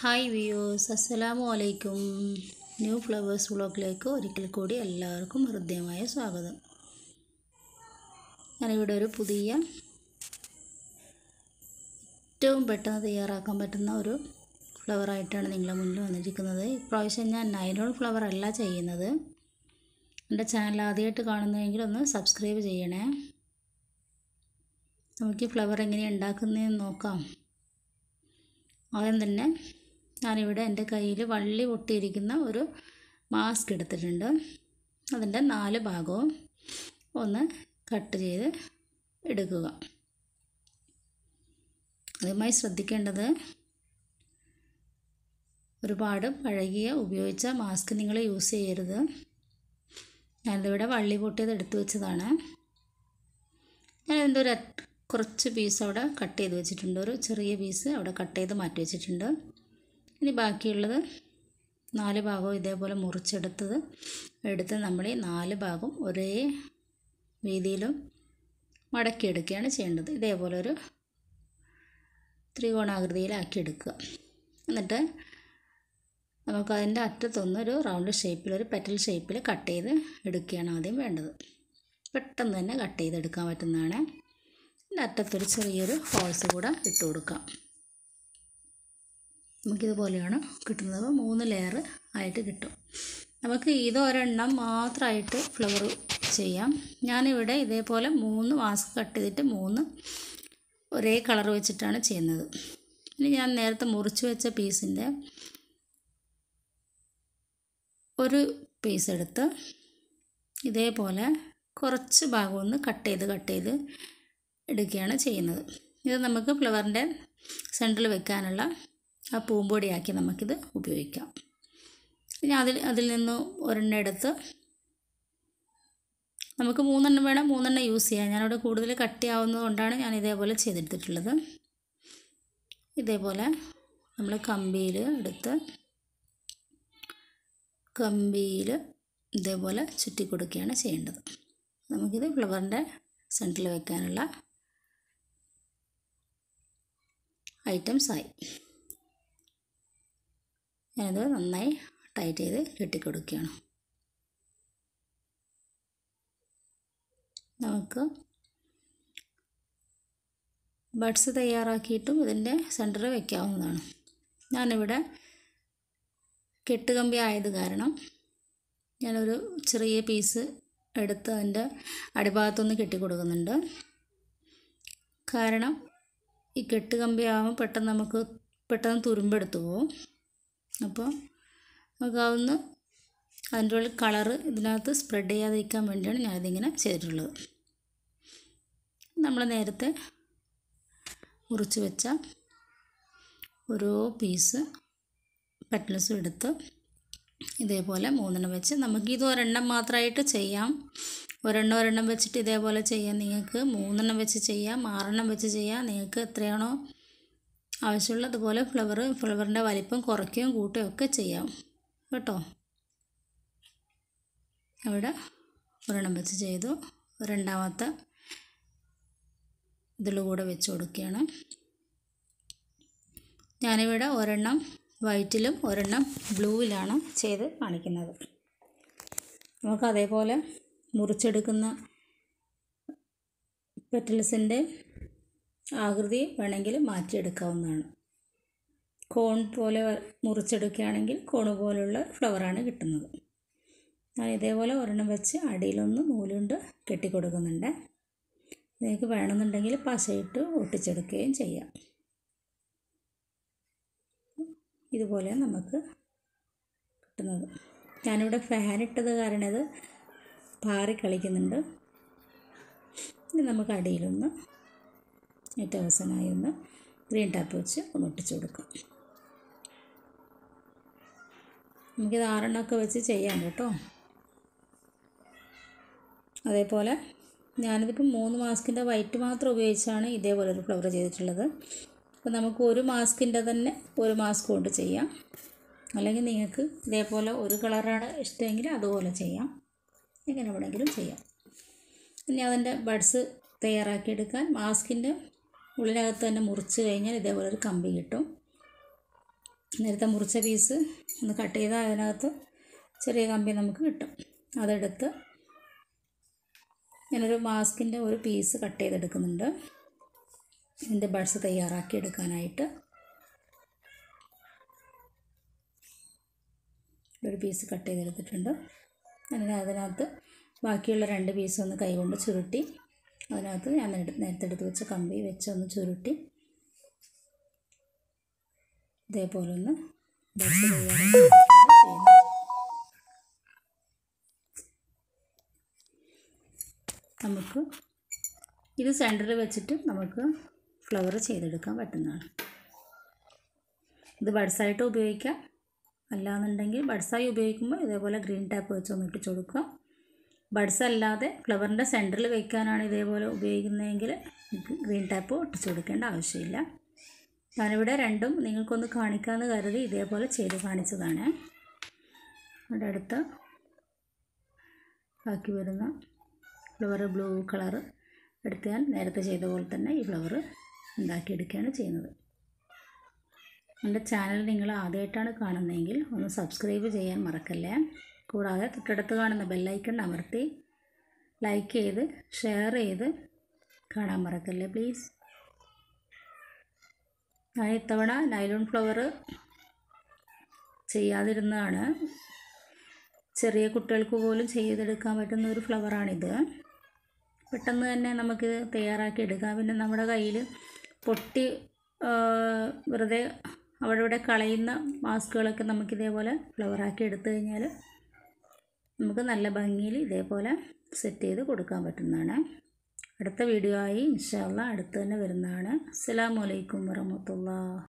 hi views അസ്സലാമു അലൈക്കും new flowers വ്ളോഗിലേക്ക് ഒരിക്കൽ കൂടി എല്ലാവർക്കും ഹൃദ്യമായ സ്വാഗതം ഞാനിവിടെ ഒരു പുതിയ ഏറ്റവും പെട്ടെന്ന് തയ്യാറാക്കാൻ പറ്റുന്ന ഒരു ഫ്ലവറായിട്ടാണ് നിങ്ങളുടെ മുന്നിൽ വന്നിരിക്കുന്നത് ഇപ്രാവശ്യം ഞാൻ നൈലോൺ ഫ്ലവർ അല്ല ചെയ്യുന്നത് എൻ്റെ ചാനൽ ആദ്യമായിട്ട് കാണുന്നതെങ്കിൽ ഒന്ന് സബ്സ്ക്രൈബ് ചെയ്യണേ നമുക്ക് ഈ ഫ്ലവർ എങ്ങനെയാണ് ഉണ്ടാക്കുന്നതെന്ന് നോക്കാം ആദ്യം തന്നെ ഞാനിവിടെ എൻ്റെ കയ്യിൽ വള്ളി പൊട്ടിയിരിക്കുന്ന ഒരു മാസ്ക് എടുത്തിട്ടുണ്ട് അതിൻ്റെ നാല് ഭാഗവും ഒന്ന് കട്ട് ചെയ്ത് എടുക്കുക അതുമായി ശ്രദ്ധിക്കേണ്ടത് ഒരുപാട് പഴകിയ ഉപയോഗിച്ച മാസ്ക് നിങ്ങൾ യൂസ് ചെയ്യരുത് ഞാനിതിവിടെ വള്ളി പൊട്ടിയത് എടുത്തു വെച്ചതാണ് ഞാൻ ഒരു കുറച്ച് പീസ് അവിടെ കട്ട് ചെയ്ത് വെച്ചിട്ടുണ്ട് ഒരു ചെറിയ പീസ് അവിടെ കട്ട് ചെയ്ത് മാറ്റി വെച്ചിട്ടുണ്ട് ഇനി ബാക്കിയുള്ളത് നാല് ഭാഗവും ഇതേപോലെ മുറിച്ചെടുത്തത് എടുത്ത് നമ്മൾ ഈ നാല് ഭാഗം ഒരേ രീതിയിലും മടക്കിയെടുക്കുകയാണ് ചെയ്യേണ്ടത് ഇതേപോലെ ഒരു ത്രികോണാകൃതിയിലാക്കിയെടുക്കുക എന്നിട്ട് നമുക്കതിൻ്റെ അറ്റത്തൊന്നൊരു റൗണ്ട് ഷേപ്പിൽ ഒരു പെറ്റൽ ഷേപ്പിൽ കട്ട് ചെയ്ത് എടുക്കുകയാണ് ആദ്യം വേണ്ടത് പെട്ടെന്ന് തന്നെ കട്ട് ചെയ്തെടുക്കാൻ പറ്റുന്നതാണ് അറ്റത്തൊരു ചെറിയൊരു ഹോൾസ് കൂടെ ഇട്ട് കൊടുക്കാം നമുക്കിതുപോലെയാണ് കിട്ടുന്നത് മൂന്ന് ലെയർ ആയിട്ട് കിട്ടും നമുക്ക് ഇതൊരെണ്ണം മാത്രമായിട്ട് ഫ്ലവർ ചെയ്യാം ഞാനിവിടെ ഇതേപോലെ മൂന്ന് മാസ്ക് കട്ട് ചെയ്തിട്ട് മൂന്ന് ഒരേ കളർ വെച്ചിട്ടാണ് ചെയ്യുന്നത് ഇനി ഞാൻ നേരത്തെ മുറിച്ച് വെച്ച പീസിൻ്റെ ഒരു പീസ് എടുത്ത് ഇതേപോലെ കുറച്ച് ഭാഗം ഒന്ന് കട്ട് ചെയ്ത് കട്ട് ചെയ്ത് എടുക്കുകയാണ് ചെയ്യുന്നത് ഇത് നമുക്ക് ഫ്ലവറിൻ്റെ സെൻറ്ററിൽ വെക്കാനുള്ള ആ പൂമ്പൊടിയാക്കി നമുക്കിത് ഉപയോഗിക്കാം ഇനി അതിൽ അതിൽ നിന്ന് ഒരെണ്ണം എടുത്ത് നമുക്ക് മൂന്നെണ്ണം വേണം മൂന്നെണ്ണം യൂസ് ചെയ്യാം ഞാനിവിടെ കൂടുതൽ കട്ടിയാവുന്നത് കൊണ്ടാണ് ഞാൻ ഇതേപോലെ ചെയ്തെടുത്തിട്ടുള്ളത് ഇതേപോലെ നമ്മൾ കമ്പിയിൽ എടുത്ത് കമ്പിയിൽ ഇതേപോലെ ചുറ്റി കൊടുക്കുകയാണ് ചെയ്യേണ്ടത് നമുക്കിത് ഫ്ലവറിൻ്റെ സെൻറ്ററിൽ വെക്കാനുള്ള ഐറ്റംസായി ഞാനത് നന്നായി ടൈറ്റ് ചെയ്ത് കെട്ടിക്കൊടുക്കുകയാണ് നമുക്ക് ബഡ്സ് തയ്യാറാക്കിയിട്ടും ഇതിൻ്റെ സെൻറ്ററിൽ വയ്ക്കാവുന്നതാണ് ഞാനിവിടെ കെട്ടുകമ്പി ആയത് കാരണം ഞാനൊരു ചെറിയ പീസ് എടുത്ത് അതിൻ്റെ അടിഭാഗത്തുനിന്ന് കെട്ടിക്കൊടുക്കുന്നുണ്ട് കാരണം ഈ കെട്ടുകമ്പി ആകുമ്പോൾ പെട്ടെന്ന് നമുക്ക് പെട്ടെന്ന് തുരുമ്പെടുത്തു പോകും അപ്പോൾ നമുക്കാവുന്ന അതിൻ്റെ ഉള്ളിൽ കളറ് ഇതിനകത്ത് സ്പ്രെഡ് ചെയ്യാതിരിക്കാൻ വേണ്ടിയാണ് ഞാനിതിങ്ങനെ ചെയ്തിട്ടുള്ളത് നമ്മൾ നേരത്തെ മുറിച്ച് വെച്ച ഓരോ പീസ് പെറ്റൽസും എടുത്ത് ഇതേപോലെ മൂന്നെണ്ണം വെച്ച് നമുക്കിത് ഒരെണ്ണം മാത്രമായിട്ട് ചെയ്യാം ഒരെണ്ണം ഒരെണ്ണം വെച്ചിട്ട് ഇതേപോലെ ചെയ്യാം നിങ്ങൾക്ക് മൂന്നെണ്ണം വെച്ച് ചെയ്യാം ആറെണ്ണം വെച്ച് ചെയ്യാം നിങ്ങൾക്ക് എത്രയാണോ ആവശ്യമുള്ളതുപോലെ ഫ്ലവർ ഫ്ലവറിൻ്റെ വലിപ്പം കുറയ്ക്കുകയും കൂട്ടുകയും ഒക്കെ ചെയ്യാം കേട്ടോ അവിടെ ഒരെണ്ണം വെച്ച് ചെയ്തു രണ്ടാമത്തെ ഇതിൽ കൂടെ വെച്ച് കൊടുക്കുകയാണ് ഞാനിവിടെ ഒരെണ്ണം വൈറ്റിലും ഒരെണ്ണം ബ്ലൂവിലാണ് ചെയ്ത് കാണിക്കുന്നത് നമുക്കതേപോലെ അതേപോലെ മുറിച്ചെടുക്കുന്ന പെറ്റൽസിൻ്റെ ആകൃതി വേണമെങ്കിൽ മാറ്റിയെടുക്കാവുന്നതാണ് കോൺ പോലെ മുറിച്ചെടുക്കുകയാണെങ്കിൽ കോൺ പോലുള്ള ഫ്ലവറാണ് കിട്ടുന്നത് ഞാൻ ഇതേപോലെ ഒരെണ്ണം വെച്ച് അടിയിലൊന്ന് നൂലുണ്ട് കെട്ടിക്കൊടുക്കുന്നുണ്ട് നിങ്ങൾക്ക് വേണമെന്നുണ്ടെങ്കിൽ പശയിട്ട് ഒട്ടിച്ചെടുക്കുകയും ചെയ്യാം ഇതുപോലെ നമുക്ക് കിട്ടുന്നത് ഞാനിവിടെ ഫാൻ ഇട്ടത് കാരണം ഇത് പാറി കളിക്കുന്നുണ്ട് ഇനി നമുക്ക് അടിയിലൊന്ന് ഏറ്റവും അവസാനമായി ഒന്ന് ഗ്രീൻ ടാപ്പ് വെച്ച് ഒന്ന് ഒട്ടിച്ചു കൊടുക്കാം നമുക്കിത് ആറെണ്ണമൊക്കെ വെച്ച് ചെയ്യാം കേട്ടോ അതേപോലെ ഞാനിതിപ്പോൾ മൂന്ന് മാസ്കിൻ്റെ വൈറ്റ് മാത്രം ഉപയോഗിച്ചാണ് ഇതേപോലെ ഒരു ഫ്ലവർ ചെയ്തിട്ടുള്ളത് അപ്പോൾ നമുക്ക് ഒരു മാസ്കിൻ്റെ തന്നെ ഒരു മാസ്ക് കൊണ്ട് ചെയ്യാം അല്ലെങ്കിൽ നിങ്ങൾക്ക് ഇതേപോലെ ഒരു കളറാണ് ഇഷ്ടമെങ്കിൽ അതുപോലെ ചെയ്യാം എങ്ങനെ വേണമെങ്കിലും ചെയ്യാം ഇനി അതിൻ്റെ ബഡ്സ് തയ്യാറാക്കിയെടുക്കാൻ മാസ്കിൻ്റെ ഉള്ളിനകത്ത് തന്നെ മുറിച്ച് കഴിഞ്ഞാൽ ഇതേപോലെ ഒരു കമ്പി കിട്ടും നേരത്തെ മുറിച്ച പീസ് ഒന്ന് കട്ട് ചെയ്താൽ അതിനകത്ത് ചെറിയ കമ്പി നമുക്ക് കിട്ടും അതെടുത്ത് ഞാനൊരു മാസ്കിൻ്റെ ഒരു പീസ് കട്ട് ചെയ്തെടുക്കുന്നുണ്ട് എൻ്റെ ബഡ്സ് തയ്യാറാക്കി എടുക്കാനായിട്ട് ഒരു പീസ് കട്ട് ചെയ്തെടുത്തിട്ടുണ്ട് അങ്ങനെ അതിനകത്ത് ബാക്കിയുള്ള രണ്ട് പീസ് ഒന്ന് കൈകൊണ്ട് ചുരുട്ടി അതിനകത്ത് ഞാൻ നേരത്തെ എടുത്ത് വെച്ച കമ്പി വെച്ച് ഒന്ന് ചുരുട്ടി ഇതേപോലെ ഒന്ന് നമുക്ക് ഇത് സെൻറ്ററിൽ വെച്ചിട്ട് നമുക്ക് ഫ്ലവർ ചെയ്തെടുക്കാൻ പറ്റുന്നതാണ് ഇത് ബഡ്സായിട്ട് ഉപയോഗിക്കാം അല്ലാന്നുണ്ടെങ്കിൽ ബഡ്സായി ഉപയോഗിക്കുമ്പോൾ ഇതേപോലെ ഗ്രീൻ ടാപ്പ് വെച്ച് ഒന്നിട്ടിച്ച് കൊടുക്കുക ബഡ്സ് അല്ലാതെ ഫ്ലവറിൻ്റെ സെൻറ്ററിൽ വയ്ക്കാനാണ് ഇതേപോലെ ഉപയോഗിക്കുന്നതെങ്കിൽ ഗ്രീൻ ടാപ്പ് ഒട്ടിച്ചു കൊടുക്കേണ്ട ആവശ്യമില്ല ഞാനിവിടെ രണ്ടും നിങ്ങൾക്കൊന്ന് കാണിക്കാമെന്ന് കരുതി ഇതേപോലെ ചെയ്ത് കാണിച്ചതാണ് ഇവിടെ അടുത്ത് ബാക്കി വരുന്ന ഫ്ലവർ ബ്ലൂ കളർ എടുത്ത് ഞാൻ നേരത്തെ ചെയ്ത പോലെ തന്നെ ഈ ഫ്ലവർ ഉണ്ടാക്കിയെടുക്കുകയാണ് ചെയ്യുന്നത് എൻ്റെ ചാനൽ നിങ്ങൾ ആദ്യമായിട്ടാണ് കാണുന്നതെങ്കിൽ ഒന്ന് സബ്സ്ക്രൈബ് ചെയ്യാൻ മറക്കല്ലേ കൂടാതെ തൊട്ടടുത്ത് കാണുന്ന ബെല്ലൈക്കൺ അമർത്തി ലൈക്ക് ചെയ്ത് ഷെയർ ചെയ്ത് കാണാൻ മറക്കല്ലേ പ്ലീസ് ഞാൻ ഇത്തവണ നൈലോൺ ഫ്ലവർ ചെയ്യാതിരുന്നതാണ് ചെറിയ കുട്ടികൾക്ക് പോലും ചെയ്തെടുക്കാൻ പറ്റുന്ന ഒരു ഫ്ലവറാണിത് പെട്ടെന്ന് തന്നെ നമുക്ക് തയ്യാറാക്കി എടുക്കാം പിന്നെ നമ്മുടെ കയ്യിൽ പൊട്ടി വെറുതെ അവിടെ ഇവിടെ കളയുന്ന മാസ്കുകളൊക്കെ നമുക്കിതേപോലെ ഫ്ലവറാക്കി എടുത്തു കഴിഞ്ഞാൽ നമുക്ക് നല്ല ഭംഗിയിൽ ഇതേപോലെ സെറ്റ് ചെയ്ത് കൊടുക്കാൻ പറ്റുന്നതാണ് അടുത്ത വീഡിയോ ആയി ഇൻഷാല്ല അടുത്ത് തന്നെ വരുന്നതാണ് വലൈക്കും വരഹമത്തുള്ള